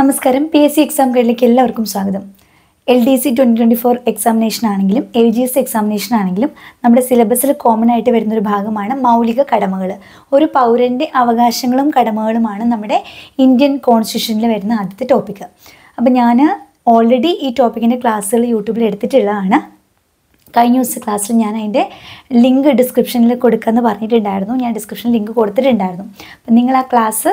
നമസ്കാരം P S C exam ഗ്രേഡിലേക്ക് എല്ലാവർക്കും സ്വാഗതം L D C twenty twenty four examination ആണെങ്കിലും എൽ ജി എസ് എക്സാമിനേഷൻ ആണെങ്കിലും നമ്മുടെ സിലബസിൽ കോമൺ ആയിട്ട് വരുന്നൊരു ഭാഗമാണ് മൗലിക കടമകൾ ഒരു പൗരൻ്റെ അവകാശങ്ങളും കടമകളുമാണ് നമ്മുടെ ഇന്ത്യൻ കോൺസ്റ്റിറ്റ്യൂഷനിൽ വരുന്ന ആദ്യത്തെ ടോപ്പിക്ക് അപ്പോൾ ഞാൻ ഓൾറെഡി ഈ ടോപ്പിക്കിൻ്റെ ക്ലാസ്സുകൾ യൂട്യൂബിൽ എടുത്തിട്ടുള്ളതാണ് കഴിഞ്ഞ ദിവസത്തെ ക്ലാസ്സിൽ ഞാൻ അതിൻ്റെ ലിങ്ക് ഡിസ്ക്രിപ്ഷനിൽ കൊടുക്കാമെന്ന് പറഞ്ഞിട്ടുണ്ടായിരുന്നു ഞാൻ ഡിസ്ക്രിപ്ഷനിൽ ലിങ്ക് കൊടുത്തിട്ടുണ്ടായിരുന്നു അപ്പം നിങ്ങൾ ആ ക്ലാസ്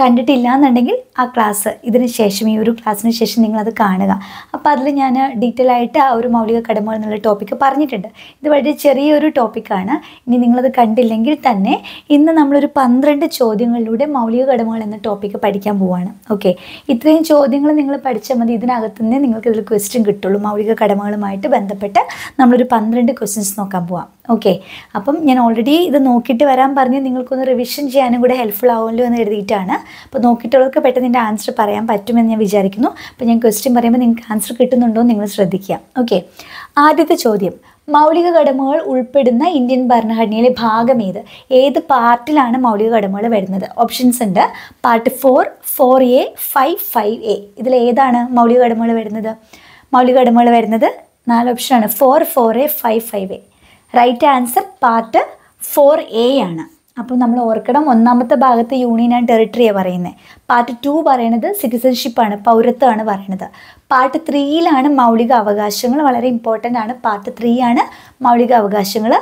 കണ്ടിട്ടില്ല എന്നുണ്ടെങ്കിൽ ആ ക്ലാസ് ഇതിന് ശേഷം ഈ ഒരു ക്ലാസ്സിന് ശേഷം നിങ്ങളത് കാണുക അപ്പോൾ അതിൽ ഞാൻ ഡീറ്റെയിൽ ആയിട്ട് ആ ഒരു മൗലിക കടമകൾ എന്നുള്ള ടോപ്പിക്ക് പറഞ്ഞിട്ടുണ്ട് ഇത് വളരെ ചെറിയൊരു ടോപ്പിക്കാണ് ഇനി നിങ്ങളത് കണ്ടില്ലെങ്കിൽ തന്നെ ഇന്ന് നമ്മളൊരു പന്ത്രണ്ട് ചോദ്യങ്ങളിലൂടെ മൗലിക കടമകൾ എന്ന ടോപ്പിക്ക് പഠിക്കാൻ പോവുകയാണ് ഓക്കെ ഇത്രയും ചോദ്യങ്ങൾ നിങ്ങൾ പഠിച്ചാൽ മതി ഇതിനകത്തു നിന്നേ നിങ്ങൾക്ക് ഇതിൽ ക്വസ്റ്റ്യൻ കിട്ടുള്ളൂ മൗലിക കടമകളുമായിട്ട് ബന്ധപ്പെട്ട് നമ്മളൊരു പന്ത്രണ്ട് ക്വസ്റ്റ്യൻസ് നോക്കാൻ പോവാം ഓക്കെ അപ്പം ഞാൻ ഓൾറെഡി ഇത് നോക്കിയിട്ട് വരാൻ പറഞ്ഞ് നിങ്ങൾക്കൊന്ന് റിവിഷൻ ചെയ്യാനും കൂടെ ഹെൽപ്ഫുൾ ആവുമല്ലോ എന്ന് എഴുതിയിട്ടാണ് അപ്പോൾ നോക്കിയിട്ടുള്ളവർക്ക് പെട്ടെന്ന് എൻ്റെ ആൻസർ പറയാൻ പറ്റുമെന്ന് ഞാൻ വിചാരിക്കുന്നു അപ്പോൾ ഞാൻ ക്വസ്റ്റ്യൻ പറയുമ്പോൾ നിങ്ങൾക്ക് ആൻസർ കിട്ടുന്നുണ്ടോ എന്ന് നിങ്ങൾ ശ്രദ്ധിക്കുക ഓക്കെ ആദ്യത്തെ ചോദ്യം മൗലിക കടമകൾ ഉൾപ്പെടുന്ന ഇന്ത്യൻ ഭരണഘടനയിലെ ഭാഗം ഏത് ഏത് പാർട്ടിലാണ് മൗലിക കടമകൾ വരുന്നത് ഓപ്ഷൻസ് ഉണ്ട് part four four A five five A ഇതിൽ ഏതാണ് മൗലിക കടമകൾ വരുന്നത് മൗലിക കടമകൾ വരുന്നത് നാല് ഓപ്ഷനാണ് four four A five five A right answer part four A ആണ് അപ്പോൾ നമ്മൾ ഓർക്കണം ഒന്നാമത്തെ ഭാഗത്ത് യൂണിയൻ ആൻഡ് ടെറിട്ടറിയാണ് പറയുന്നത് പാർട്ട് ടു പറയണത് സിറ്റിസൺഷിപ്പാണ് പൗരത്വമാണ് പറയണത് പാർട്ട് ത്രീയിലാണ് മൗലിക അവകാശങ്ങൾ വളരെ ഇമ്പോർട്ടൻ്റ് ആണ് പാർട്ട് ത്രീ ആണ് മൗലിക അവകാശങ്ങൾ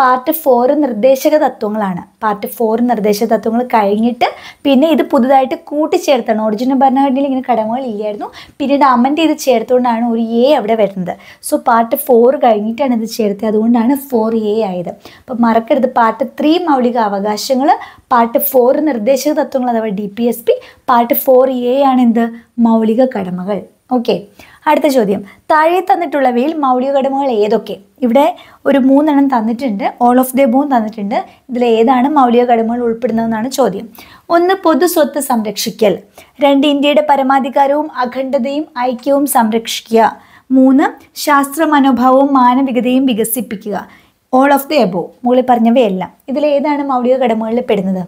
പാർട്ട് ഫോർ നിർദ്ദേശക തത്വങ്ങളാണ് പാർട്ട് ഫോർ നിർദ്ദേശക തത്വങ്ങൾ കഴിഞ്ഞിട്ട് പിന്നെ ഇത് പുതുതായിട്ട് കൂട്ടിച്ചേർത്താണ് ഒറിജിനൽ ഭരണഘടനയിൽ ഇങ്ങനെ കടമകൾ ഇല്ലായിരുന്നു പിന്നീട് അമൻഡ് ഇത് ചേർത്തുകൊണ്ടാണ് ഒരു എ അവിടെ വരുന്നത് സോ പാർട്ട് ഫോർ കഴിഞ്ഞിട്ടാണ് ഇത് ചേർത്തത് അതുകൊണ്ടാണ് ഫോർ എ ആയത് അപ്പം മറക്കരുത് പാർട്ട് ത്രീ മൗലിക അവകാശങ്ങൾ പാർട്ട് ഫോർ നിർദ്ദേശക തത്വങ്ങൾ അഥവാ D P S P part four A ആണ് എന്ത് മൗലിക കടമകൾ ഓക്കെ അടുത്ത ചോദ്യം താഴെ തന്നിട്ടുള്ളവയിൽ മൗലിക ഘടകങ്ങൾ ഏതൊക്കെ ഇവിടെ ഒരു മൂന്നെണ്ണം തന്നിട്ടുണ്ട് ഓൾ ഓഫ് ദ ബോൺ തന്നിട്ടുണ്ട് ഇതിൽ ഏതാണ് മൗലിക ഘടകങ്ങൾ ഉൾപ്പെടുന്നതെന്നാണ് ചോദ്യം ഒന്ന് പൊതു സ്വത്ത് സംരക്ഷിക്കൽ രണ്ട് ഇന്ത്യയുടെ പരമാധികാരവും അഖണ്ഡതയും ഐക്യവും സംരക്ഷിക്കുക മൂന്ന് ശാസ്ത്ര മനോഭാവവും മാനവികതയും വികസിപ്പിക്കുക ഓൾ ഓഫ് ദി എബോ മുകളിൽ പറഞ്ഞവയെല്ലാം ഇതിൽ ഏതാണ് മൗലിക ഘടകങ്ങളിൽ പെടുന്നത്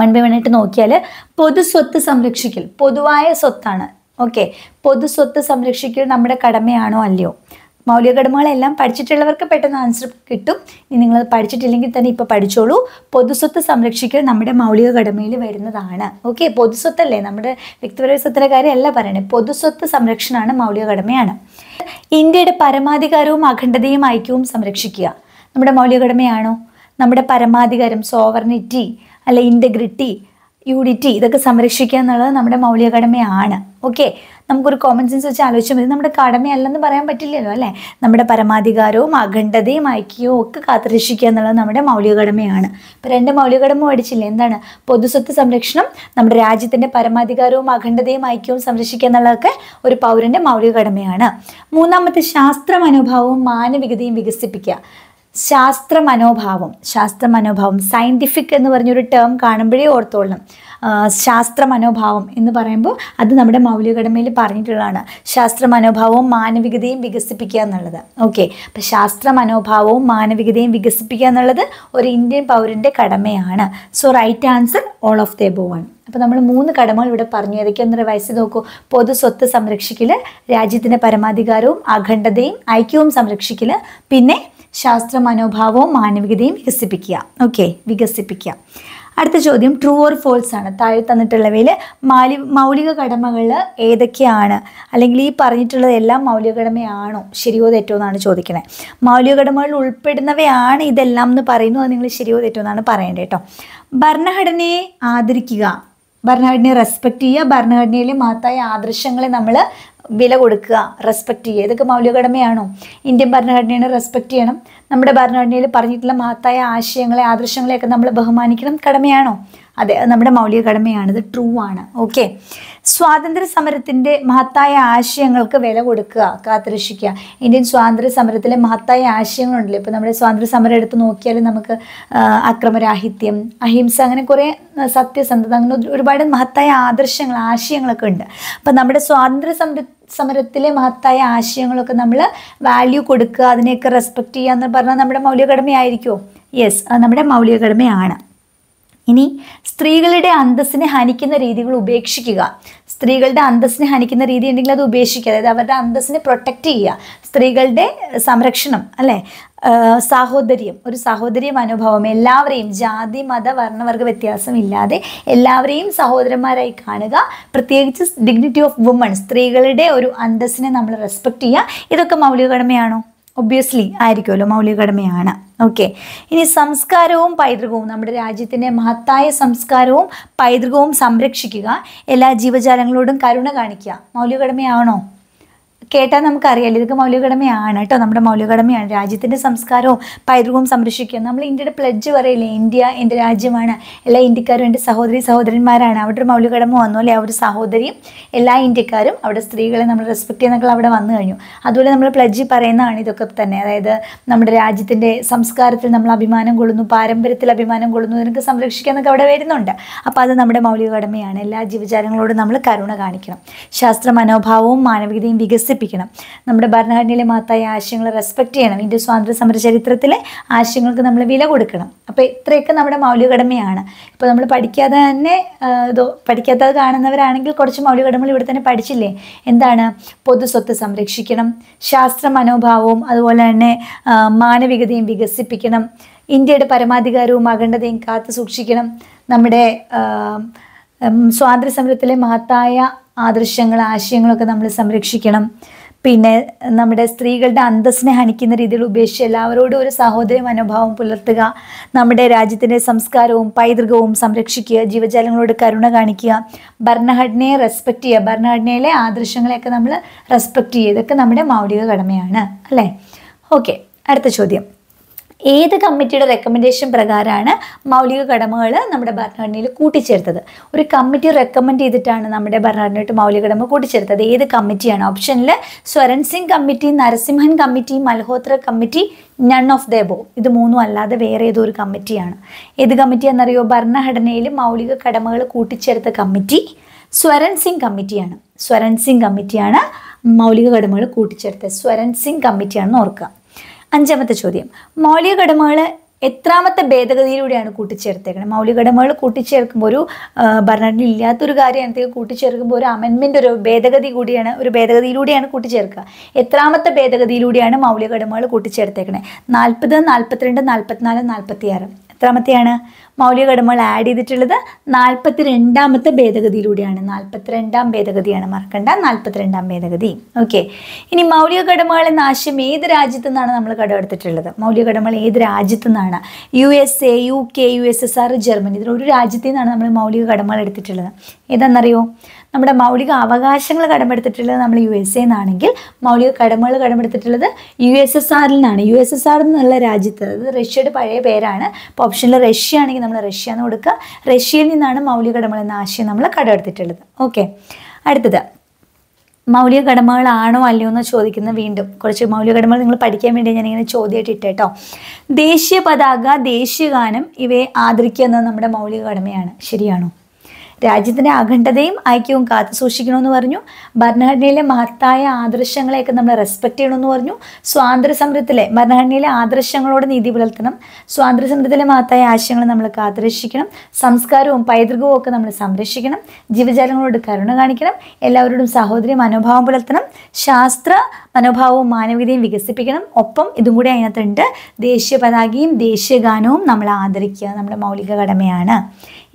വൺ ബൈ വൺ ആയിട്ട് നോക്കിയാൽ പൊതു സ്വത്ത് സംരക്ഷിക്കൽ പൊതുവായ സ്വത്താണ് ഓക്കെ സ്വത്ത് സംരക്ഷിക്കൽ നമ്മുടെ കടമയാണോ അല്ലയോ മൗലിക കടമകളെല്ലാം പഠിച്ചിട്ടുള്ളവർക്ക് പെട്ടെന്ന് ആൻസർ കിട്ടും ഇനി നിങ്ങൾ പഠിച്ചിട്ടില്ലെങ്കിൽ തന്നെ ഇപ്പോൾ പഠിച്ചോളൂ പൊതുസ്വത്ത് സംരക്ഷിക്കൽ നമ്മുടെ മൗലിക കടമയിൽ വരുന്നതാണ് ഓക്കെ പൊതുസ്വത്തല്ലേ നമ്മുടെ വ്യക്തിപരമായ സ്വത്തിൻ്റെ കാര്യമല്ല പറയണത് പൊതുസ്വത്ത് സംരക്ഷണമാണ് മൗലിക കടമയാണ് ഇന്ത്യയുടെ പരമാധികാരവും അഖണ്ഡതയും ഐക്യവും സംരക്ഷിക്കുക നമ്മുടെ മൗലിക കടമയാണോ നമ്മുടെ പരമാധികാരം സോവർണിറ്റി അല്ലെ ഇൻ്റഗ്രിറ്റി യൂണിറ്റി ഇതൊക്കെ സംരക്ഷിക്കുക എന്നുള്ളത് നമ്മുടെ മൗലിക കടമയാണ് ഓക്കെ നമുക്കൊരു കോമൺ സെൻസ് വെച്ച് ആലോചിച്ചാൽ മതി നമ്മുടെ കടമയല്ലെന്ന് പറയാൻ പറ്റില്ലല്ലോ അല്ലേ നമ്മുടെ പരമാധികാരവും അഖണ്ഡതയും ഐക്യവും ഒക്കെ കാത്തുരക്ഷിക്കുക എന്നുള്ളത് നമ്മുടെ മൗലിക കടമയാണ് ഇപ്പോൾ രണ്ട് മൗലിക കടമ പഠിച്ചില്ലേ എന്താണ് പൊതുസ്വത്ത് സംരക്ഷണം നമ്മുടെ രാജ്യത്തിൻ്റെ പരമാധികാരവും അഖണ്ഡതയും ഐക്യവും സംരക്ഷിക്കുക എന്നുള്ളതൊക്കെ ഒരു പൗരൻ്റെ മൗലിക കടമയാണ് മൂന്നാമത്തെ ശാസ്ത്രമനുഭാവവും മാനവികതയും വികസിപ്പിക്കുക ശാസ്ത്ര മനോഭാവം ശാസ്ത്ര മനോഭാവം സയൻറ്റിഫിക് എന്ന് പറഞ്ഞൊരു ടേം കാണുമ്പോഴേ ഓർത്തോളണം ശാസ്ത്ര മനോഭാവം എന്ന് പറയുമ്പോൾ അത് നമ്മുടെ മൗലികടമയിൽ പറഞ്ഞിട്ടുള്ളതാണ് ശാസ്ത്ര മനോഭാവവും മാനവികതയും വികസിപ്പിക്കുക എന്നുള്ളത് ഓക്കെ അപ്പം ശാസ്ത്ര മനോഭാവവും മാനവികതയും വികസിപ്പിക്കുക എന്നുള്ളത് ഒരു ഇന്ത്യൻ പൗരൻ്റെ കടമയാണ് so right answer all of the above അപ്പോൾ നമ്മൾ മൂന്ന് കടമകൾ ഇവിടെ പറഞ്ഞു ഏതൊക്കെയെന്ന് റിവൈസ് നോക്കൂ പൊതു സ്വത്ത് സംരക്ഷിക്കൽ രാജ്യത്തിൻ്റെ പരമാധികാരവും അഖണ്ഡതയും ഐക്യവും സംരക്ഷിക്കൽ പിന്നെ ശാസ്ത്ര മനോഭാവവും മാനവികതയും വികസിപ്പിക്കുക ഓക്കെ വികസിപ്പിക്കുക അടുത്ത ചോദ്യം ട്രൂ ഓർ ഫോൾസ് ആണ് താഴെ തന്നിട്ടുള്ളവയിൽ മാലി മൗലിക കടമകൾ ഏതൊക്കെയാണ് അല്ലെങ്കിൽ ഈ പറഞ്ഞിട്ടുള്ളതെല്ലാം മൗലിക കടമയാണോ ശരിയോ തെറ്റോ എന്നാണ് ചോദിക്കുന്നത് മൗലിക കടമകളിൽ ഉൾപ്പെടുന്നവയാണ് ഇതെല്ലാം എന്ന് പറയുന്നു അത് നിങ്ങൾ ശരിയോ തെറ്റോ എന്നാണ് പറയേണ്ടത് കേട്ടോ ഭരണഘടനയെ ആദരിക്കുക ഭരണഘടനയെ റെസ്പെക്റ്റ് ചെയ്യുക ഭരണഘടനയിലെ മഹത്തായ ആദർശങ്ങളെ നമ്മൾ വില കൊടുക്കുക റെസ്പെക്റ്റ് ചെയ്യുക ഇതൊക്കെ മൗലികടമയാണോ ഇന്ത്യൻ ഭരണഘടനയെ റെസ്പെക്റ്റ് ചെയ്യണം നമ്മുടെ ഭരണഘടനയിൽ പറഞ്ഞിട്ടുള്ള മഹത്തായ ആശയങ്ങളെ ആദർശങ്ങളെയൊക്കെ നമ്മൾ ബഹുമാനിക്കണം കടമയാണോ അതെ നമ്മുടെ മൗലിക കടമയാണ് ഇത് ട്രൂ ആണ് ഓക്കെ സ്വാതന്ത്ര്യ സമരത്തിൻ്റെ മഹത്തായ ആശയങ്ങൾക്ക് വില കൊടുക്കുക കാത്തുരക്ഷിക്കുക ഇന്ത്യൻ സ്വാതന്ത്ര്യ സമരത്തിലെ മഹത്തായ ആശയങ്ങളുണ്ടല്ലോ ഇപ്പോൾ നമ്മുടെ സ്വാതന്ത്ര്യ സമരം എടുത്ത് നോക്കിയാൽ നമുക്ക് അക്രമരാഹിത്യം അഹിംസ അങ്ങനെ കുറേ സത്യസന്ധത അങ്ങനെ ഒരുപാട് മഹത്തായ ആദർശങ്ങൾ ആശയങ്ങളൊക്കെ ഉണ്ട് അപ്പം നമ്മുടെ സ്വാതന്ത്ര്യ സമര സമരത്തിലെ മഹത്തായ ആശയങ്ങളൊക്കെ നമ്മൾ വാല്യൂ കൊടുക്കുക അതിനെയൊക്കെ റെസ്പെക്റ്റ് ചെയ്യുക എന്ന് പറഞ്ഞാൽ നമ്മുടെ മൗലിക കടമയായിരിക്കുമോ യെസ് നമ്മുടെ മൗലിക കടമയാണ് ഇനി സ്ത്രീകളുടെ അന്തസ്സിനെ ഹനിക്കുന്ന രീതികൾ ഉപേക്ഷിക്കുക സ്ത്രീകളുടെ അന്തസ്സിനെ ഹനിക്കുന്ന രീതി ഉണ്ടെങ്കിൽ അത് ഉപേക്ഷിക്കുക അതായത് അവരുടെ അന്തസ്സിനെ പ്രൊട്ടക്റ്റ് ചെയ്യുക സ്ത്രീകളുടെ സംരക്ഷണം അല്ലേ സാഹോദര്യം ഒരു സാഹോദര്യ മനോഭാവം എല്ലാവരെയും ജാതി മത വർണ്ണവർഗ വ്യത്യാസം ഇല്ലാതെ എല്ലാവരെയും സഹോദരന്മാരായി കാണുക പ്രത്യേകിച്ച് ഡിഗ്നിറ്റി ഓഫ് വുമൺ സ്ത്രീകളുടെ ഒരു അന്തസ്സിനെ നമ്മൾ റെസ്പെക്റ്റ് ചെയ്യുക ഇതൊക്കെ മൗലിക കടമയാണോ ഒബ്വിയസ്ലി ആയിരിക്കുമല്ലോ മൗലിക കടമയാണ് ഓക്കെ ഇനി സംസ്കാരവും പൈതൃകവും നമ്മുടെ രാജ്യത്തിൻ്റെ മഹത്തായ സംസ്കാരവും പൈതൃകവും സംരക്ഷിക്കുക എല്ലാ ജീവജാലങ്ങളോടും കരുണ കാണിക്കുക മൗലിക കടമയാണോ കേട്ടാൽ നമുക്കറിയാലോ ഇതൊക്കെ മൗലികടമയാണ് കേട്ടോ നമ്മുടെ മൗലികടമയാണ് രാജ്യത്തിൻ്റെ സംസ്കാരവും പൈതൃകവും സംരക്ഷിക്കുക നമ്മൾ ഇന്ത്യയുടെ പ്ലഡ്ജ് പറയില്ലേ ഇന്ത്യ എൻ്റെ രാജ്യമാണ് എല്ലാ ഇന്ത്യക്കാരും എൻ്റെ സഹോദരി സഹോദരന്മാരാണ് അവിടെ ഒരു മൗലികടമ വന്നു അല്ലെ ഒരു സഹോദരിയും എല്ലാ ഇന്ത്യക്കാരും അവിടെ സ്ത്രീകളെ നമ്മൾ റെസ്പെക്ട് ചെയ്യുന്നൊക്കെ അവിടെ വന്നു കഴിഞ്ഞു അതുപോലെ നമ്മൾ പ്ലഡ്ജ് പറയുന്നതാണ് ഇതൊക്കെ തന്നെ അതായത് നമ്മുടെ രാജ്യത്തിൻ്റെ സംസ്കാരത്തിൽ നമ്മൾ അഭിമാനം കൊള്ളുന്നു പാരമ്പര്യത്തിൽ അഭിമാനം കൊള്ളുന്നു ഇതിനൊക്കെ സംരക്ഷിക്കാനൊക്കെ അവിടെ വരുന്നുണ്ട് അപ്പോൾ അത് നമ്മുടെ മൗലികടമയാണ് എല്ലാ ജീവജാലങ്ങളോടും നമ്മൾ കരുണ കാണിക്കണം ശാസ്ത്ര മനോഭാവവും മാനവികതയും വികസിപ്പിക്കും പ്രചരിപ്പിക്കണം നമ്മുടെ ഭരണഘടനയിലെ മഹത്തായ ആശയങ്ങളെ റെസ്പെക്റ്റ് ചെയ്യണം ഇന്ത്യ സ്വാതന്ത്ര്യ സമര ചരിത്രത്തിലെ ആശയങ്ങൾക്ക് നമ്മൾ വില കൊടുക്കണം അപ്പോൾ ഇത്രയൊക്കെ നമ്മുടെ മൗലികടമയാണ് ഇപ്പോൾ നമ്മൾ പഠിക്കാതെ തന്നെ ഇതോ പഠിക്കാത്തത് കാണുന്നവരാണെങ്കിൽ കുറച്ച് മൗലികടമകൾ ഇവിടെ തന്നെ പഠിച്ചില്ലേ എന്താണ് പൊതു സ്വത്ത് സംരക്ഷിക്കണം ശാസ്ത്ര മനോഭാവവും അതുപോലെ തന്നെ മാനവികതയും വികസിപ്പിക്കണം ഇന്ത്യയുടെ പരമാധികാരവും അഖണ്ഡതയും കാത്തു സൂക്ഷിക്കണം നമ്മുടെ സ്വാതന്ത്ര്യ സമരത്തിലെ മഹത്തായ ആദർശങ്ങൾ ആശയങ്ങളൊക്കെ നമ്മൾ സംരക്ഷിക്കണം പിന്നെ നമ്മുടെ സ്ത്രീകളുടെ അന്തസ്സിനെ ഹനിക്കുന്ന രീതിയിൽ ഉപേക്ഷിച്ച് എല്ലാവരോടും ഒരു സഹോദര മനോഭാവം പുലർത്തുക നമ്മുടെ രാജ്യത്തിൻ്റെ സംസ്കാരവും പൈതൃകവും സംരക്ഷിക്കുക ജീവജാലങ്ങളോട് കരുണ കാണിക്കുക ഭരണഘടനയെ റെസ്പെക്റ്റ് ചെയ്യുക ഭരണഘടനയിലെ ആദർശങ്ങളെയൊക്കെ നമ്മൾ റെസ്പെക്റ്റ് ചെയ്യുക ഇതൊക്കെ നമ്മുടെ മൗലിക കടമയാണ് അല്ലേ ഓക്കെ അടുത്ത ചോദ്യം ഏത് കമ്മിറ്റിയുടെ റെക്കമെൻഡേഷൻ പ്രകാരമാണ് മൗലിക കടമകൾ നമ്മുടെ ഭരണഘടനയിൽ കൂട്ടിച്ചേർത്തത് ഒരു കമ്മിറ്റി റെക്കമെൻഡ് ചെയ്തിട്ടാണ് നമ്മുടെ ഭരണഘടനയായിട്ട് മൗലിക കടമ കൂട്ടിച്ചേർത്തത് ഏത് കമ്മിറ്റിയാണ് ഓപ്ഷനിൽ Swaran Singh committee Narasimhan committee Malhotra committee none of the ഇത് മൂന്നും അല്ലാതെ വേറെ ഏതോ ഒരു കമ്മിറ്റിയാണ് ഏത് കമ്മിറ്റി എന്നറിയോ ഭരണഘടനയിൽ മൗലിക കടമകൾ കൂട്ടിച്ചേർത്ത കമ്മിറ്റി സ്വരൺ സിംഗ് കമ്മിറ്റിയാണ് സ്വരൺ സിംഗ് കമ്മിറ്റിയാണ് മൗലിക കടമകൾ കൂട്ടിച്ചേർത്തത് സ്വരൺ സിംഗ് കമ്മിറ്റിയാണെന്ന് ഓർക്കുക അഞ്ചാമത്തെ ചോദ്യം മൗലിക ഘടമകൾ എത്രാമത്തെ ഭേദഗതിയിലൂടെയാണ് കൂട്ടിച്ചേർത്തേക്കുന്നത് മൗലിക ഘടമകൾ കൂട്ടിച്ചേർക്കുമ്പോൾ ഒരു ഭരണഘടന ഇല്ലാത്തൊരു കാര്യമാണെങ്കിൽ കൂട്ടിച്ചേർക്കുമ്പോൾ ഒരു അമെൻമെൻ്റ് ഒരു ഭേദഗതി കൂടിയാണ് ഒരു ഭേദഗതിയിലൂടെയാണ് കൂട്ടിച്ചേർക്കുക എത്രാമത്തെ ഭേദഗതിയിലൂടെയാണ് മൗലിക ഘടമകൾ കൂട്ടിച്ചേർത്തേക്കണേ നാൽപ്പത് നാൽപ്പത്തിരണ്ട് നാൽപ്പത്തിനാല് നാൽപ്പത്തിയാറ് എത്രാമത്തെയാണ് മൗലിക കടമകൾ ആഡ് ചെയ്തിട്ടുള്ളത് നാൽപ്പത്തി രണ്ടാമത്തെ ഭേദഗതിയിലൂടെയാണ് നാൽപ്പത്തിരണ്ടാം ഭേദഗതിയാണ് മറക്കണ്ട നാൽപ്പത്തിരണ്ടാം ഭേദഗതി ഓക്കെ ഇനി മൗലിക കടമകൾ എന്ന ആശയം ഏത് രാജ്യത്തു നിന്നാണ് നമ്മൾ കടമെടുത്തിട്ടുള്ളത് മൗലിക കടമകൾ ഏത് രാജ്യത്തു നിന്നാണ് U S A U K U S S R Germany ഇതിൽ ഒരു രാജ്യത്തു നിന്നാണ് നമ്മൾ മൗലിക കടമകൾ എടുത്തിട്ടുള്ളത് ഏതെന്നറിയോ നമ്മുടെ മൗലിക അവകാശങ്ങൾ കടമെടുത്തിട്ടുള്ളത് നമ്മൾ യു എസ് എ എന്നാണെങ്കിൽ മൗലിക കടമകൾ കടമെടുത്തിട്ടുള്ളത് യു എസ് എസ് ആറിൽ നിന്നാണ് യു എസ് എസ് ആർ എന്നുള്ള രാജ്യത്ത് അത് റഷ്യയുടെ പഴയ പേരാണ് ഇപ്പോൾ ഓപ്ഷനിൽ റഷ്യ ആണെങ്കിൽ നമ്മൾ റഷ്യ എന്ന് കൊടുക്കുക റഷ്യയിൽ നിന്നാണ് മൗലിക കടമകൾ എന്ന ആശയം നമ്മൾ കടമെടുത്തിട്ടുള്ളത് ഓക്കെ അടുത്തത് മൗലിക കടമകളാണോ അല്ലയോ എന്ന് ചോദിക്കുന്ന വീണ്ടും കുറച്ച് മൗലിക കടമകൾ നിങ്ങൾ പഠിക്കാൻ വേണ്ടി ഞാൻ ഇങ്ങനെ ചോദ്യമായിട്ട് ഇട്ടേട്ടോ ദേശീയ പതാക ഗാനം ഇവയെ ആദരിക്കുക എന്നത് നമ്മുടെ മൗലിക കടമയാണ് ശരിയാണോ രാജ്യത്തിൻ്റെ അഖണ്ഡതയും ഐക്യവും കാത്തു സൂക്ഷിക്കണമെന്ന് പറഞ്ഞു ഭരണഘടനയിലെ മഹത്തായ ആദർശങ്ങളെയൊക്കെ നമ്മൾ റെസ്പെക്റ്റ് ചെയ്യണമെന്ന് പറഞ്ഞു സ്വാതന്ത്ര്യ സമരത്തിലെ ഭരണഘടനയിലെ ആദർശങ്ങളോട് നീതി പുലർത്തണം സ്വാതന്ത്ര്യ സമരത്തിലെ മഹത്തായ ആശയങ്ങൾ നമ്മൾ കാത്തുരക്ഷിക്കണം സംസ്കാരവും പൈതൃകവും ഒക്കെ നമ്മൾ സംരക്ഷിക്കണം ജീവജാലങ്ങളോട് കരുണ കാണിക്കണം എല്ലാവരോടും സഹോദരി മനോഭാവം പുലർത്തണം ശാസ്ത്ര മനോഭാവവും മാനവികതയും വികസിപ്പിക്കണം ഒപ്പം ഇതും കൂടി അതിനകത്തുണ്ട് ദേശീയ പതാകയും ദേശീയ ഗാനവും നമ്മൾ ആദരിക്കുക നമ്മുടെ മൗലിക കടമയാണ്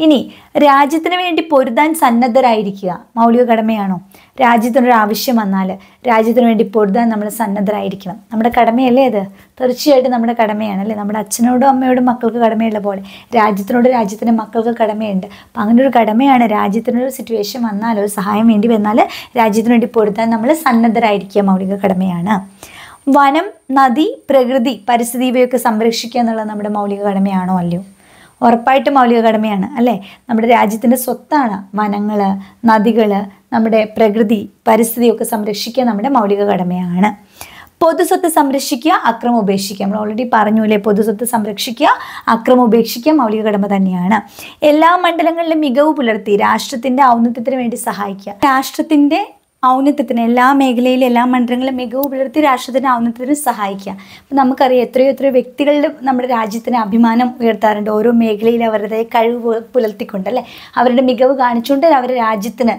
ഇനി രാജ്യത്തിന് വേണ്ടി പൊരുതാൻ സന്നദ്ധരായിരിക്കുക മൗലിക കടമയാണോ രാജ്യത്തിനൊരു ആവശ്യം വന്നാൽ രാജ്യത്തിന് വേണ്ടി പൊരുതാൻ നമ്മൾ സന്നദ്ധരായിരിക്കണം നമ്മുടെ കടമയല്ലേ അത് തീർച്ചയായിട്ടും നമ്മുടെ കടമയാണ് അല്ലേ നമ്മുടെ അച്ഛനോടും അമ്മയോടും മക്കൾക്ക് കടമയുള്ള പോലെ രാജ്യത്തിനോട് രാജ്യത്തിൻ്റെ മക്കൾക്ക് കടമയുണ്ട് അപ്പം അങ്ങനെ ഒരു കടമയാണ് രാജ്യത്തിനൊരു സിറ്റുവേഷൻ വന്നാൽ ഒരു സഹായം വേണ്ടി വന്നാൽ രാജ്യത്തിന് വേണ്ടി പൊരുതാൻ നമ്മൾ സന്നദ്ധരായിരിക്കുക മൗലിക കടമയാണ് വനം നദി പ്രകൃതി പരിസ്ഥിതി ഇവയൊക്കെ സംരക്ഷിക്കുക എന്നുള്ളത് നമ്മുടെ മൗലിക കടമയാണോ അല്ലയോ ഉറപ്പായിട്ടും മൗലിക കടമയാണ് അല്ലേ നമ്മുടെ രാജ്യത്തിൻ്റെ സ്വത്താണ് വനങ്ങൾ നദികൾ നമ്മുടെ പ്രകൃതി പരിസ്ഥിതിയൊക്കെ സംരക്ഷിക്കുക നമ്മുടെ മൗലിക കടമയാണ് പൊതുസ്വത്ത് സംരക്ഷിക്കുക അക്രമം ഉപേക്ഷിക്കുക നമ്മൾ ഓൾറെഡി പറഞ്ഞൂലേ പൊതുസ്വത്ത് സംരക്ഷിക്കുക അക്രമം ഉപേക്ഷിക്കുക മൗലിക കടമ തന്നെയാണ് എല്ലാ മണ്ഡലങ്ങളിലും മികവ് പുലർത്തി രാഷ്ട്രത്തിൻ്റെ ഔന്നത്യത്തിന് വേണ്ടി സഹായിക്കുക രാഷ്ട്രത്തിൻ്റെ ഔന്നത്യത്തിന് എല്ലാ മേഖലയിലും എല്ലാ മണ്ഡലങ്ങളിലും മികവ് പുലർത്തി രാഷ്ട്രത്തിൻ്റെ ഔന്നത്യത്തിന് സഹായിക്കുക അപ്പം നമുക്കറിയാം എത്രയോ എത്രയോ വ്യക്തികളുടെ നമ്മുടെ രാജ്യത്തിന് അഭിമാനം ഉയർത്താറുണ്ട് ഓരോ മേഖലയിലും അവരുടെ കഴിവ് പുലർത്തിക്കൊണ്ട് അല്ലേ അവരുടെ മികവ് കാണിച്ചുകൊണ്ട് അവർ രാജ്യത്തിന്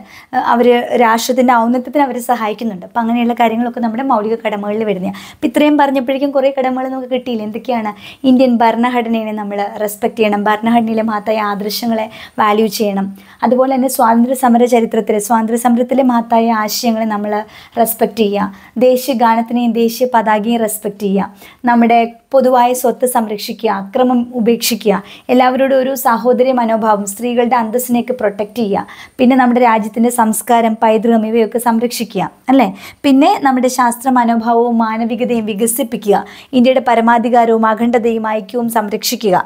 അവർ രാഷ്ട്രത്തിൻ്റെ ഔന്നത്യത്തിന് അവരെ സഹായിക്കുന്നുണ്ട് അപ്പം അങ്ങനെയുള്ള കാര്യങ്ങളൊക്കെ നമ്മുടെ മൗലിക കടമകളിൽ വരുന്നതാണ് അപ്പം ഇത്രയും പറഞ്ഞപ്പോഴേക്കും കുറേ കടമകൾ നമുക്ക് കിട്ടിയില്ല എന്തൊക്കെയാണ് ഇന്ത്യൻ ഭരണഘടനയെ നമ്മൾ റെസ്പെക്റ്റ് ചെയ്യണം ഭരണഘടനയിലെ മഹത്തായ ആദർശങ്ങളെ വാല്യൂ ചെയ്യണം അതുപോലെ തന്നെ സ്വാതന്ത്ര്യ സമര ചരിത്രത്തിലെ സ്വാതന്ത്ര്യ സമരത്തിലെ മഹത്തായ ആശയങ്ങളെ നമ്മൾ റെസ്പെക്റ്റ് ചെയ്യുക ദേശീയ ഗാനത്തിനെയും ദേശീയ പതാകയും റെസ്പെക്റ്റ് ചെയ്യുക നമ്മുടെ പൊതുവായ സ്വത്ത് സംരക്ഷിക്കുക അക്രമം ഉപേക്ഷിക്കുക എല്ലാവരോടും ഒരു സാഹോദര്യ മനോഭാവം സ്ത്രീകളുടെ അന്തസ്സിനെയൊക്കെ പ്രൊട്ടക്റ്റ് ചെയ്യുക പിന്നെ നമ്മുടെ രാജ്യത്തിൻ്റെ സംസ്കാരം പൈതൃകം ഇവയൊക്കെ സംരക്ഷിക്കുക അല്ലേ പിന്നെ നമ്മുടെ ശാസ്ത്ര മനോഭാവവും മാനവികതയും വികസിപ്പിക്കുക ഇന്ത്യയുടെ പരമാധികാരവും അഖണ്ഡതയും ഐക്യവും സംരക്ഷിക്കുക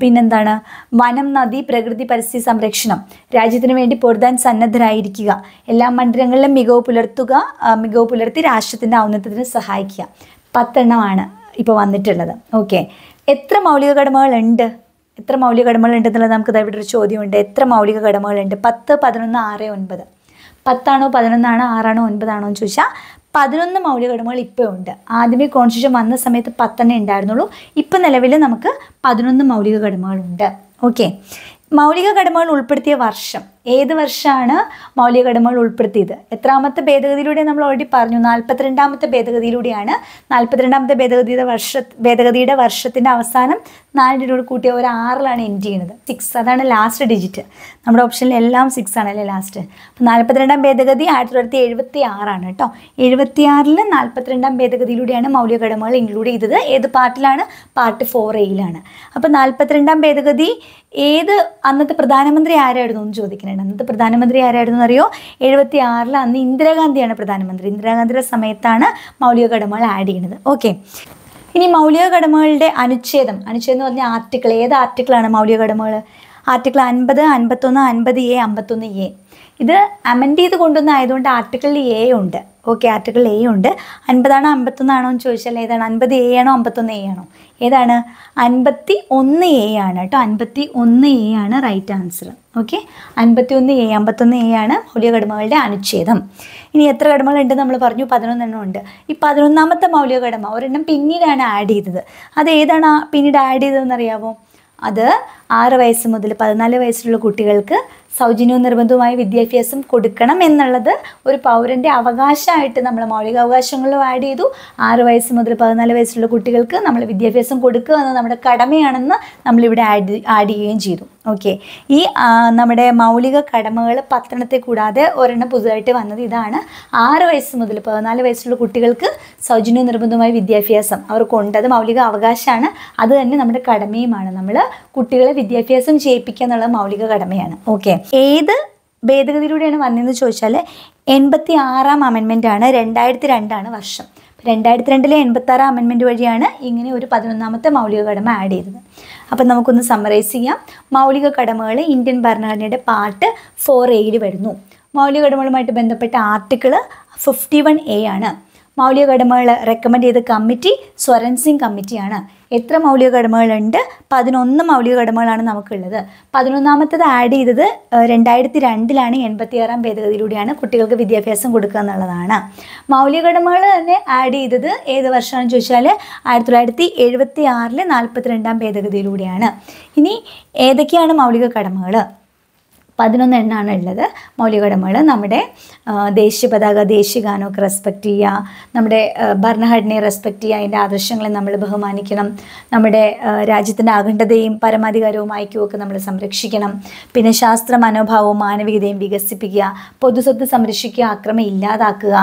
പിന്നെന്താണ് വനം നദി പ്രകൃതി പരിസ്ഥിതി സംരക്ഷണം രാജ്യത്തിന് വേണ്ടി പൊരുതാൻ സന്നദ്ധരായിരിക്കുക എല്ലാ മണ്ഡലങ്ങളിലും മികവ് പുലർത്തുക മികവ് പുലർത്തി രാഷ്ട്രത്തിൻ്റെ ഔന്നത്യത്തിന് സഹായിക്കുക പത്തെണ്ണമാണ് ഇപ്പോൾ വന്നിട്ടുള്ളത് ഓക്കെ എത്ര മൗലിക കടമകളുണ്ട് എത്ര മൗലിക കടമകളുണ്ട് എന്നുള്ളത് നമുക്ക് ഇവിടെ ഒരു ചോദ്യമുണ്ട് എത്ര മൗലിക കടമകളുണ്ട് പത്ത് പതിനൊന്ന് ആറ് ഒൻപത് പത്താണോ പതിനൊന്നാണോ ആറാണോ ഒൻപതാണോ എന്ന് ചോദിച്ചാൽ പതിനൊന്ന് മൗലികടമകൾ ഇപ്പോൾ ഉണ്ട് ആദ്യമേ കോൺസ്റ്റിറ്റ്യൂഷൻ വന്ന സമയത്ത് പത്തെണ്ണേ ഉണ്ടായിരുന്നുള്ളൂ ഇപ്പം നിലവിൽ നമുക്ക് പതിനൊന്ന് മൗലിക ഘടമകളുണ്ട് ഓക്കെ മൗലിക ഘടമകൾ ഉൾപ്പെടുത്തിയ വർഷം ഏത് വർഷമാണ് മൗലിക ഉൾപ്പെടുത്തിയത് എത്രാമത്തെ ഭേദഗതിയിലൂടെ നമ്മൾ ഓൾറെഡി പറഞ്ഞു നാൽപ്പത്തിരണ്ടാമത്തെ ഭേദഗതിയിലൂടെയാണ് നാൽപ്പത്തിരണ്ടാമത്തെ ഭേദഗതിയുടെ വർഷ ഭേദഗതിയുടെ വർഷത്തിൻ്റെ അവസാനം നാലിൻ്റെ കൂട്ടിയ ഒരു ആറിലാണ് എൻഡ് ചെയ്യുന്നത് സിക്സ് അതാണ് ലാസ്റ്റ് ഡിജിറ്റ് നമ്മുടെ ഓപ്ഷനിൽ എല്ലാം സിക്സ് ആണല്ലേ ലാസ്റ്റ് അപ്പോൾ നാൽപ്പത്തിരണ്ടാം ഭേദഗതി ആയിരത്തി തൊള്ളായിരത്തി എഴുപത്തി ആറാണ് കേട്ടോ എഴുപത്തി ആറിൽ നാൽപ്പത്തിരണ്ടാം ഭേദഗതിയിലൂടെയാണ് മൗലിക ഇൻക്ലൂഡ് ചെയ്തത് ഏത് പാർട്ടിലാണ് പാർട്ട് ഫോർ എയിലാണ് അപ്പോൾ നാൽപ്പത്തിരണ്ടാം ഭേദഗതി ഏത് അന്നത്തെ പ്രധാനമന്ത്രി ആരായിരുന്നു എന്ന് ചോദിക്കുന്നത് പ്രധാനമന്ത്രിയാണ് അന്നത്തെ പ്രധാനമന്ത്രി ആരായിരുന്നു അറിയോ എഴുപത്തി ആറിൽ അന്ന് ഇന്ദിരാഗാന്ധിയാണ് പ്രധാനമന്ത്രി ഇന്ദിരാഗാന്ധിയുടെ സമയത്താണ് മൗലിക കടമകൾ ആഡ് ചെയ്യുന്നത് ഓക്കെ ഇനി മൗലിക കടമകളുടെ അനുച്ഛേദം അനുച്ഛേദം എന്ന് പറഞ്ഞാൽ ആർട്ടിക്കിൾ ഏത് ആർട്ടിക്കിളാണ് മൗലിക കടമകൾ ആർട്ടിക്കിൾ അൻപത് അൻപത്തൊന്ന് അൻപത് എ അമ്പത്തൊന്ന് എ ഇത് അമെൻഡ് ചെയ്ത് കൊണ്ടുവന്നായതുകൊണ്ട് ആർട്ടിക്കിൾ എ ഉണ്ട് ഓക്കെ ആർട്ടിക്കിൾ എ ഉണ്ട് അൻപതാണോ അമ്പത്തൊന്നാണോ എന്ന് ചോദിച്ചാൽ ഏതാണ് അൻപത് എ ആണോ അമ്പത്തൊന്ന് എ ആണോ ഏതാണ് അൻപത്തി ഒന്ന് എ ആണ് കേട്ടോ അൻപത്തി ഒന്ന് എ ആണ് റൈറ്റ് ആൻസർ ഓക്കെ അൻപത്തി ഒന്ന് എ അമ്പത്തൊന്ന് എ ആണ് മൗലിക കടമകളുടെ അനുച്ഛേദം ഇനി എത്ര കടമകളുണ്ട് നമ്മൾ പറഞ്ഞു പതിനൊന്നെണ്ണം ഉണ്ട് ഈ പതിനൊന്നാമത്തെ മൗലിക കടമ ഒരെണ്ണം പിന്നീടാണ് ആഡ് ചെയ്തത് അത് ഏതാണ് പിന്നീട് ആഡ് ചെയ്തതെന്ന് അറിയാമോ അത് ആറ് വയസ്സ് മുതൽ പതിനാല് വയസ്സുള്ള കുട്ടികൾക്ക് സൗജന്യവും നിർബന്ധവുമായ വിദ്യാഭ്യാസം കൊടുക്കണം എന്നുള്ളത് ഒരു പൗരൻ്റെ അവകാശമായിട്ട് നമ്മൾ മൗലികാവകാശങ്ങളും ആഡ് ചെയ്തു ആറ് വയസ്സ് മുതൽ പതിനാല് വയസ്സുള്ള കുട്ടികൾക്ക് നമ്മൾ വിദ്യാഭ്യാസം കൊടുക്കുക എന്നത് നമ്മുടെ കടമയാണെന്ന് നമ്മളിവിടെ ആഡ് ആഡ് ചെയ്യുകയും ചെയ്തു ഓക്കെ ഈ നമ്മുടെ മൗലിക കടമകൾ പത്തനത്തെ കൂടാതെ ഒരെണ്ണം പുതുതായിട്ട് വന്നത് ഇതാണ് ആറ് വയസ്സ് മുതൽ പതിനാല് വയസ്സുള്ള കുട്ടികൾക്ക് സൗജന്യ നിർബന്ധമായ വിദ്യാഭ്യാസം അവർക്ക് കൊണ്ടത് മൗലിക അവകാശമാണ് അത് തന്നെ നമ്മുടെ കടമയുമാണ് നമ്മൾ കുട്ടികളെ വിദ്യാഭ്യാസം ചെയ്യിപ്പിക്കുക എന്നുള്ള മൗലിക കടമയാണ് ഓക്കെ ഏത് ഭേദഗതിയിലൂടെയാണ് വന്നതെന്ന് ചോദിച്ചാൽ എൺപത്തി ആറാം അമെൻമെൻ്റ് ആണ് രണ്ടായിരത്തി രണ്ടാണ് വർഷം രണ്ടായിരത്തി രണ്ടിലെ എൺപത്തി ആറാം അമെൻമെൻറ്റ് വഴിയാണ് ഇങ്ങനെ ഒരു പതിനൊന്നാമത്തെ മൗലിക കടമ ആഡ് ചെയ്തത് അപ്പം നമുക്കൊന്ന് സമ്മറൈസ് ചെയ്യാം മൗലിക കടമകൾ ഇന്ത്യൻ ഭരണഘടനയുടെ പാർട്ട് ഫോർ എയിൽ വരുന്നു മൗലിക കടമകളുമായിട്ട് ബന്ധപ്പെട്ട ആർട്ടിക്കിൾ ഫിഫ്റ്റി വൺ എ ആണ് മൗലിക കടമകൾ റെക്കമെൻഡ് ചെയ്ത കമ്മിറ്റി സ്വരൺ സിംഗ് കമ്മിറ്റിയാണ് എത്ര മൗലിക കടമകളുണ്ട് പതിനൊന്ന് മൗലിക കടമകളാണ് നമുക്കുള്ളത് പതിനൊന്നാമത്തത് ആഡ് ചെയ്തത് രണ്ടായിരത്തി രണ്ടിലാണ് എൺപത്തിയാറാം ഭേദഗതിയിലൂടെയാണ് കുട്ടികൾക്ക് വിദ്യാഭ്യാസം കൊടുക്കുക എന്നുള്ളതാണ് മൗലിക കടമകൾ തന്നെ ആഡ് ചെയ്തത് ഏത് വർഷമാണെന്ന് ചോദിച്ചാൽ ആയിരത്തി തൊള്ളായിരത്തി എഴുപത്തി നാൽപ്പത്തി രണ്ടാം ഭേദഗതിയിലൂടെയാണ് ഇനി ഏതൊക്കെയാണ് മൗലിക കടമകൾ പതിനൊന്ന് എണ്ണമാണ് ഉള്ളത് മൗലികടമകൾ നമ്മുടെ ദേശീയ പതാക ദേശീയഗാനമൊക്കെ റെസ്പെക്റ്റ് ചെയ്യുക നമ്മുടെ ഭരണഘടനയെ റെസ്പെക്റ്റ് ചെയ്യുക അതിൻ്റെ ആദർശങ്ങളെ നമ്മൾ ബഹുമാനിക്കണം നമ്മുടെ രാജ്യത്തിൻ്റെ അഖണ്ഡതയും പരമാധികാരവും ഐക്യവും നമ്മൾ സംരക്ഷിക്കണം പിന്നെ ശാസ്ത്ര മനോഭാവവും മാനവികതയും വികസിപ്പിക്കുക പൊതുസ്വത്ത് സംരക്ഷിക്കുക അക്രമം ഇല്ലാതാക്കുക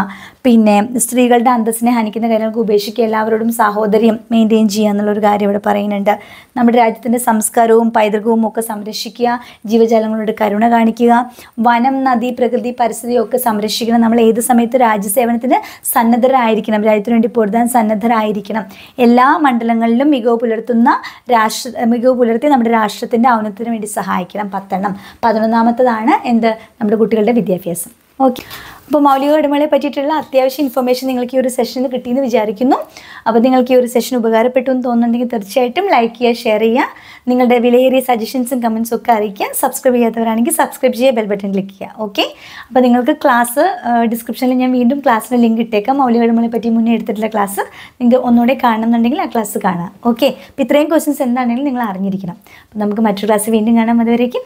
പിന്നെ സ്ത്രീകളുടെ അന്തസ്സിനെ ഹനിക്കുന്ന കാര്യങ്ങൾക്ക് ഉപേക്ഷിക്കുക എല്ലാവരോടും സാഹോദര്യം മെയിൻറ്റെയിൻ ചെയ്യുക എന്നുള്ളൊരു കാര്യം ഇവിടെ പറയുന്നുണ്ട് നമ്മുടെ രാജ്യത്തിൻ്റെ സംസ്കാരവും പൈതൃകവും ഒക്കെ സംരക്ഷിക്കുക ജീവജാലങ്ങളുടെ കരുണ കാണിക്കുക വനം നദി പ്രകൃതി പരിസ്ഥിതിയൊക്കെ സംരക്ഷിക്കണം നമ്മൾ ഏത് സമയത്ത് രാജ്യസേവനത്തിന് സന്നദ്ധരായിരിക്കണം രാജ്യത്തിന് വേണ്ടി പൊരുതാൻ സന്നദ്ധരായിരിക്കണം എല്ലാ മണ്ഡലങ്ങളിലും മികവ് പുലർത്തുന്ന രാഷ്ട്ര മികവ് പുലർത്തി നമ്മുടെ രാഷ്ട്രത്തിൻ്റെ ഔന്നത്തിന് വേണ്ടി സഹായിക്കണം പത്തെണ്ണം പതിനൊന്നാമത്തതാണ് എന്ത് നമ്മുടെ കുട്ടികളുടെ വിദ്യാഭ്യാസം ഓക്കെ അപ്പോൾ മൗലിക കടമകളെ പറ്റിയിട്ടുള്ള അത്യാവശ്യ ഇൻഫർമേഷൻ നിങ്ങൾക്ക് ഈ ഒരു സെഷനിൽ കിട്ടിയെന്ന് വിചാരിക്കുന്നു അപ്പോൾ നിങ്ങൾക്ക് ഈ ഒരു സെഷൻ ഉപകാരപ്പെട്ടു എന്ന് തോന്നുന്നുണ്ടെങ്കിൽ തീർച്ചയായിട്ടും ലൈക്ക് ചെയ്യുക ഷെയർ ചെയ്യുക നിങ്ങളുടെ വിലയേറിയ സജഷൻസും കമൻസും ഒക്കെ അറിയിക്കുക സബ്സ്ക്രൈബ് ചെയ്യാത്തവരാണെങ്കിൽ സബ്സ്ക്രൈബ് ചെയ്യുക ബെൽ ബട്ടൺ ക്ലിക്ക് ചെയ്യുക ഓക്കെ അപ്പോൾ നിങ്ങൾക്ക് ക്ലാസ് ഡിസ്ക്രിപ്ഷനിൽ ഞാൻ വീണ്ടും ക്ലാസ്സിന് ലിങ്ക് ഇട്ടേക്കാം മൗലിക കടമകളെ പറ്റി മുന്നേ എടുത്തിട്ടുള്ള ക്ലാസ് നിങ്ങൾക്ക് ഒന്നുകൂടെ കാണുന്നുണ്ടെങ്കിൽ ആ ക്ലാസ് കാണാം ഓക്കെ അപ്പോൾ ഇത്രയും ക്വസ്റ്റ്യൻസ് എന്താണെങ്കിലും നിങ്ങൾ അറിഞ്ഞിരിക്കണം അപ്പോൾ നമുക്ക് മറ്റൊരു ക്ലാസ് വീണ്ടും കാണാം അതുവരേക്കും